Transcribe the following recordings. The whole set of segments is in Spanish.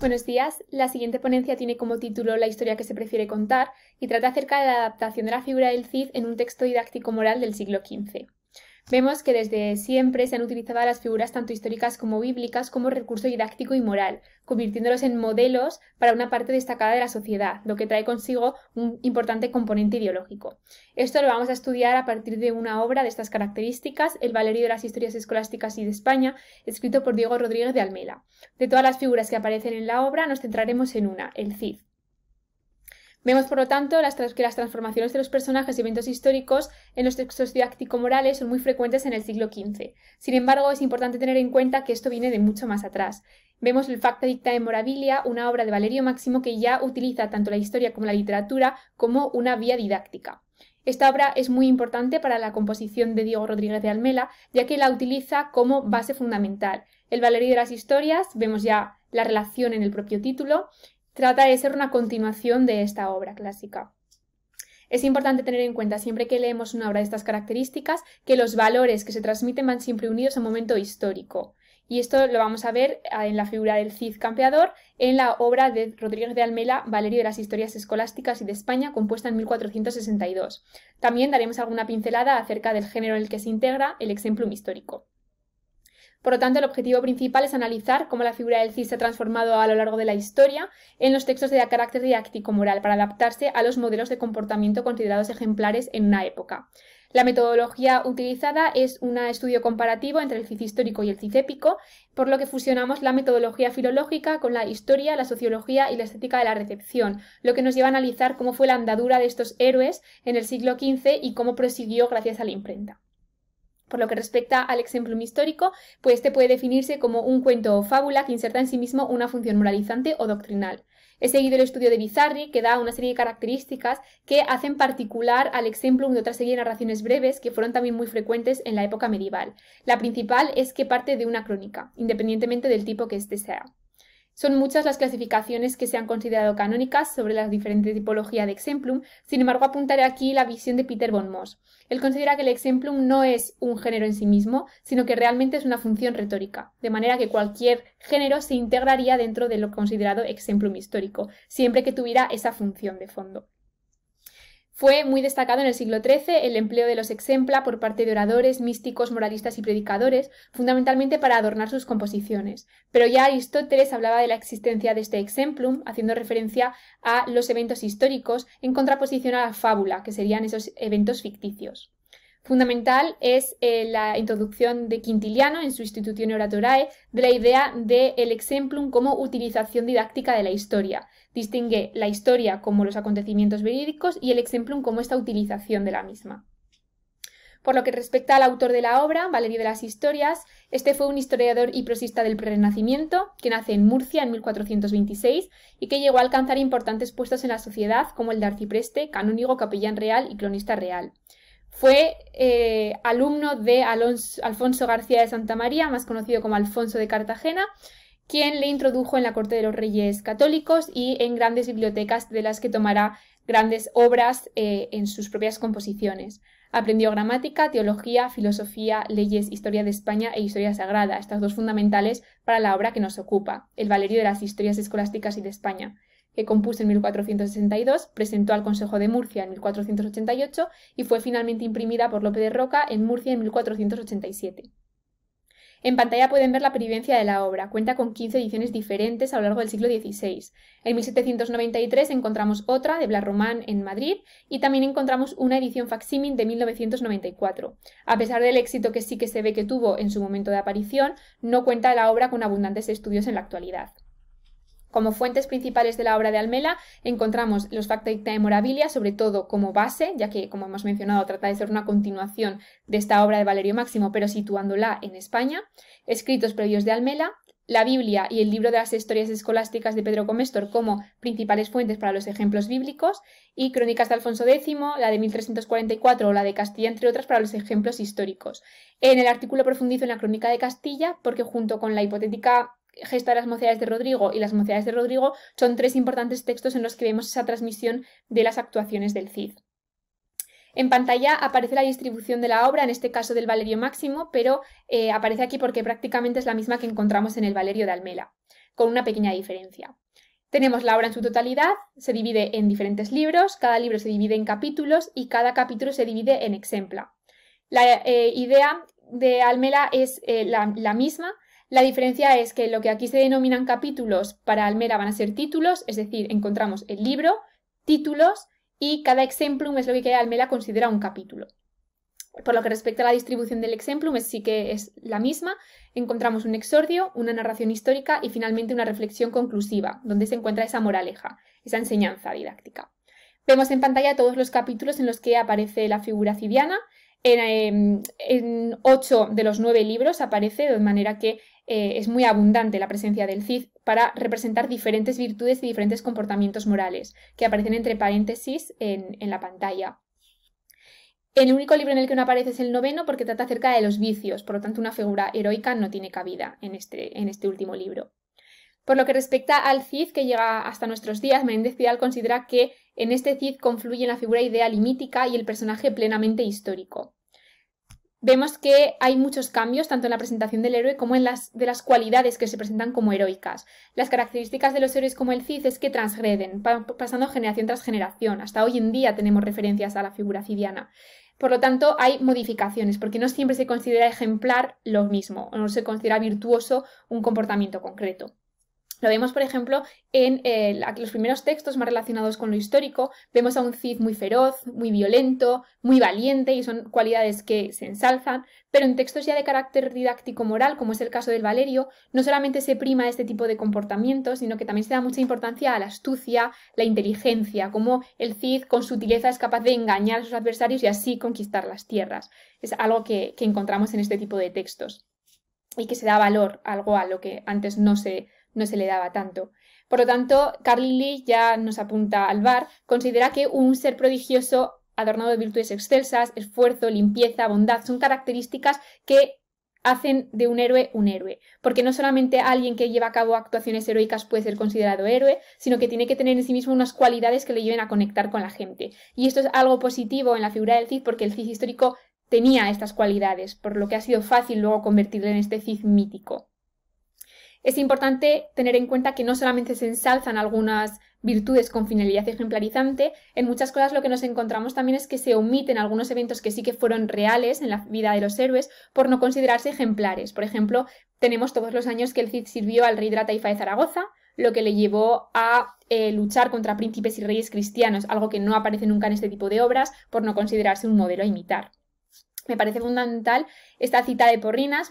Buenos días. La siguiente ponencia tiene como título La historia que se prefiere contar y trata acerca de la adaptación de la figura del Cid en un texto didáctico moral del siglo XV. Vemos que desde siempre se han utilizado las figuras tanto históricas como bíblicas como recurso didáctico y moral, convirtiéndolos en modelos para una parte destacada de la sociedad, lo que trae consigo un importante componente ideológico. Esto lo vamos a estudiar a partir de una obra de estas características, El Valerio de las Historias Escolásticas y de España, escrito por Diego Rodríguez de Almela. De todas las figuras que aparecen en la obra, nos centraremos en una, el Cid. Vemos, por lo tanto, las que las transformaciones de los personajes y eventos históricos en los textos didáctico-morales son muy frecuentes en el siglo XV. Sin embargo, es importante tener en cuenta que esto viene de mucho más atrás. Vemos el Facta Dicta de Morabilia, una obra de Valerio Máximo que ya utiliza tanto la historia como la literatura como una vía didáctica. Esta obra es muy importante para la composición de Diego Rodríguez de Almela, ya que la utiliza como base fundamental. El Valerio de las historias, vemos ya la relación en el propio título, trata de ser una continuación de esta obra clásica. Es importante tener en cuenta siempre que leemos una obra de estas características que los valores que se transmiten van siempre unidos a un momento histórico. Y esto lo vamos a ver ah, en la figura del Cid campeador en la obra de Rodríguez de Almela, Valerio de las Historias Escolásticas y de España, compuesta en 1462. También daremos alguna pincelada acerca del género en el que se integra el exemplum histórico. Por lo tanto, el objetivo principal es analizar cómo la figura del CIS se ha transformado a lo largo de la historia en los textos de carácter didáctico-moral para adaptarse a los modelos de comportamiento considerados ejemplares en una época. La metodología utilizada es un estudio comparativo entre el CIS histórico y el CIS épico, por lo que fusionamos la metodología filológica con la historia, la sociología y la estética de la recepción, lo que nos lleva a analizar cómo fue la andadura de estos héroes en el siglo XV y cómo prosiguió gracias a la imprenta. Por lo que respecta al exemplum histórico, pues este puede definirse como un cuento o fábula que inserta en sí mismo una función moralizante o doctrinal. He seguido el estudio de Bizarri, que da una serie de características que hacen particular al exemplum de otra serie de narraciones breves que fueron también muy frecuentes en la época medieval. La principal es que parte de una crónica, independientemente del tipo que éste sea. Son muchas las clasificaciones que se han considerado canónicas sobre las diferentes tipologías de exemplum, sin embargo apuntaré aquí la visión de Peter von Moss. Él considera que el exemplum no es un género en sí mismo, sino que realmente es una función retórica, de manera que cualquier género se integraría dentro de lo considerado exemplum histórico, siempre que tuviera esa función de fondo. Fue muy destacado en el siglo XIII el empleo de los exempla por parte de oradores, místicos, moralistas y predicadores, fundamentalmente para adornar sus composiciones. Pero ya Aristóteles hablaba de la existencia de este exemplum, haciendo referencia a los eventos históricos en contraposición a la fábula, que serían esos eventos ficticios. Fundamental es eh, la introducción de Quintiliano en su Institución Oratorae de la idea del el exemplum como utilización didáctica de la historia. Distingue la historia como los acontecimientos verídicos y el exemplum como esta utilización de la misma. Por lo que respecta al autor de la obra, Valerio de las Historias, este fue un historiador y prosista del Prerenacimiento, que nace en Murcia en 1426 y que llegó a alcanzar importantes puestos en la sociedad, como el de arcipreste, canónigo, capellán real y cronista real. Fue eh, alumno de Alfonso García de Santa María, más conocido como Alfonso de Cartagena, quien le introdujo en la corte de los reyes católicos y en grandes bibliotecas de las que tomará grandes obras eh, en sus propias composiciones. Aprendió gramática, teología, filosofía, leyes, historia de España e historia sagrada, estas dos fundamentales para la obra que nos ocupa, el Valerio de las Historias Escolásticas y de España que compuso en 1462, presentó al Consejo de Murcia en 1488 y fue finalmente imprimida por Lope de Roca en Murcia en 1487. En pantalla pueden ver la pervivencia de la obra. Cuenta con 15 ediciones diferentes a lo largo del siglo XVI. En 1793 encontramos otra de Blas Román, en Madrid y también encontramos una edición facsímil de 1994. A pesar del éxito que sí que se ve que tuvo en su momento de aparición, no cuenta la obra con abundantes estudios en la actualidad. Como fuentes principales de la obra de Almela encontramos los Facta Dicta de Morabilia, sobre todo como base, ya que, como hemos mencionado, trata de ser una continuación de esta obra de Valerio Máximo, pero situándola en España, escritos previos de Almela, la Biblia y el libro de las historias escolásticas de Pedro Comestor como principales fuentes para los ejemplos bíblicos, y Crónicas de Alfonso X, la de 1344 o la de Castilla, entre otras, para los ejemplos históricos. En el artículo profundizo en la Crónica de Castilla, porque junto con la hipotética Gesta de las mocedades de Rodrigo y las mocedades de Rodrigo son tres importantes textos en los que vemos esa transmisión de las actuaciones del Cid. En pantalla aparece la distribución de la obra, en este caso del Valerio Máximo, pero eh, aparece aquí porque prácticamente es la misma que encontramos en el Valerio de Almela, con una pequeña diferencia. Tenemos la obra en su totalidad, se divide en diferentes libros, cada libro se divide en capítulos y cada capítulo se divide en exempla. La eh, idea de Almela es eh, la misma, la diferencia es que lo que aquí se denominan capítulos para Almera van a ser títulos, es decir, encontramos el libro, títulos y cada exemplum es lo que Almera considera un capítulo. Por lo que respecta a la distribución del exemplum, sí que es la misma. Encontramos un exordio, una narración histórica y finalmente una reflexión conclusiva, donde se encuentra esa moraleja, esa enseñanza didáctica. Vemos en pantalla todos los capítulos en los que aparece la figura cidiana Em, en, ocho de los nueve libros aparece, de manera que eh, es muy abundante la presencia del Cid para representar diferentes virtudes y diferentes comportamientos morales, que aparecen entre paréntesis en, la pantalla. El único libro en el que no aparece es el noveno porque trata acerca de los vicios, por lo tanto una figura heroica no tiene cabida en este, este último libro. Por lo que respecta al Cid que llega hasta nuestros días, Menéndez Pidal considera que en este Cid confluyen la figura ideal y mítica y el personaje plenamente histórico. Vemos que hay muchos cambios tanto en la presentación del héroe como en las de las cualidades que se presentan como heroicas. Las características de los héroes como el Cid es que transgreden, pasando generación tras generación. Hasta hoy en día tenemos referencias a la figura cidiana. Por lo tanto, hay modificaciones, porque no siempre se considera ejemplar lo mismo, o no se considera virtuoso un comportamiento concreto. Lo vemos, por ejemplo, en eh, los primeros textos más relacionados con lo histórico. Vemos a un Cid muy feroz, muy violento, muy valiente, y son cualidades que se ensalzan, pero en textos ya de carácter didáctico-moral, como es el caso del Valerio, no solamente se prima este tipo de comportamientos, sino que también se da mucha importancia a la astucia, la inteligencia, como el Cid con sutileza es capaz de engañar a sus adversarios y así conquistar las tierras. Es algo que, que encontramos en este tipo de textos y que se da valor, algo a lo que antes no se no se le daba tanto. Por lo tanto, Carly ya nos apunta al bar, considera que un ser prodigioso adornado de virtudes excelsas, esfuerzo, limpieza, bondad, son características que hacen de un héroe un héroe, porque no solamente alguien que lleva a cabo actuaciones heroicas puede ser considerado héroe, sino que tiene que tener en sí mismo unas cualidades que le lleven a conectar con la gente. Y esto es algo positivo en la figura del Cid, porque el Cid histórico tenía estas cualidades, por lo que ha sido fácil luego convertirlo en este Cid mítico. Es importante tener en cuenta que no solamente se ensalzan algunas virtudes con finalidad ejemplarizante, en muchas cosas lo que nos encontramos también es que se omiten algunos eventos que sí que fueron reales en la vida de los héroes por no considerarse ejemplares. Por ejemplo, tenemos todos los años que el Cid sirvió al rey de la taifa de Zaragoza, lo que le llevó a eh, luchar contra príncipes y reyes cristianos, algo que no aparece nunca en este tipo de obras por no considerarse un modelo a imitar me parece fundamental esta cita de Porrinas,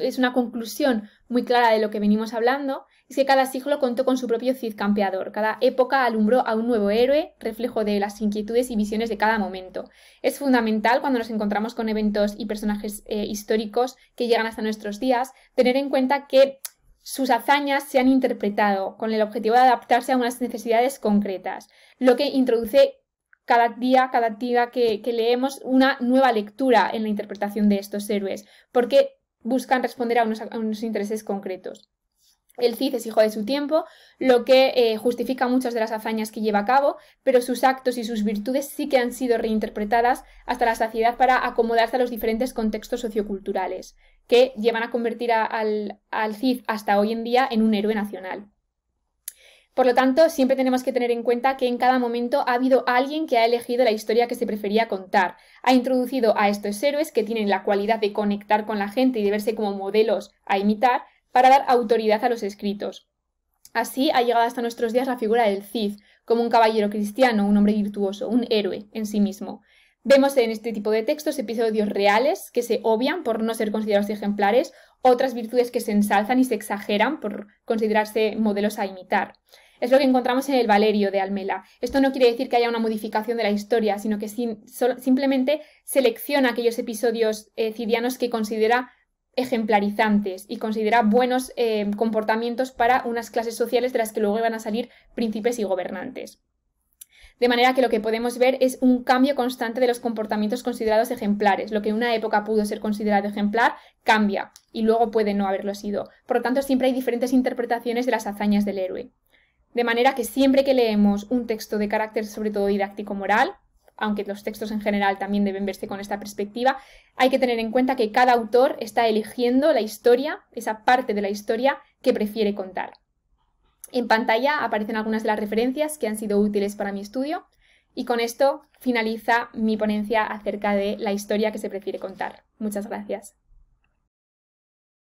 es una conclusión muy clara de lo que venimos hablando, es que cada siglo contó con su propio Cid campeador, cada época alumbró a un nuevo héroe, reflejo de las inquietudes y visiones de cada momento. Es fundamental cuando nos encontramos con eventos y personajes eh, históricos que llegan hasta nuestros días, tener en cuenta que sus hazañas se han interpretado con el objetivo de adaptarse a unas necesidades concretas, lo que introduce cada día, cada día que, leemos, una nueva lectura en la interpretación de estos héroes, porque buscan responder a unos, intereses concretos. El Cid es hijo de su tiempo, lo que eh, justifica muchas de las hazañas que lleva a cabo, pero sus actos y sus virtudes sí que han sido reinterpretadas hasta la saciedad para acomodarse a los diferentes contextos socioculturales, que llevan a convertir al, al Cid hasta hoy en día en un héroe nacional. Por lo tanto, siempre tenemos que tener en cuenta que en cada momento ha habido alguien que ha elegido la historia que se prefería contar, ha introducido a estos héroes que tienen la cualidad de conectar con la gente y de verse como modelos a imitar para dar autoridad a los escritos. Así ha llegado hasta nuestros días la figura del Cid, como un caballero cristiano, un hombre virtuoso, un héroe en sí mismo. Vemos en este tipo de textos episodios reales que se obvian por no ser considerados ejemplares, otras virtudes que se ensalzan y se exageran por considerarse modelos a imitar. Es lo que encontramos en el Valerio de Almela. Esto no quiere decir que haya una modificación de la historia, sino que simplemente selecciona aquellos episodios eh, cidianos que considera ejemplarizantes y considera buenos eh, comportamientos para unas clases sociales de las que luego iban a salir príncipes y gobernantes. De manera que lo que podemos ver es un cambio constante de los comportamientos considerados ejemplares. Lo que en una época pudo ser considerado ejemplar cambia y luego puede no haberlo sido. Por lo tanto, siempre hay diferentes interpretaciones de las hazañas del héroe. De manera que siempre que leemos un texto de carácter sobre todo didáctico moral, aunque los textos en general también deben verse con esta perspectiva, hay que tener en cuenta que cada autor está eligiendo la historia, esa parte de la historia que prefiere contar. En pantalla aparecen algunas de las referencias que han sido útiles para mi estudio y con esto finaliza mi ponencia acerca de la historia que se prefiere contar. Muchas gracias.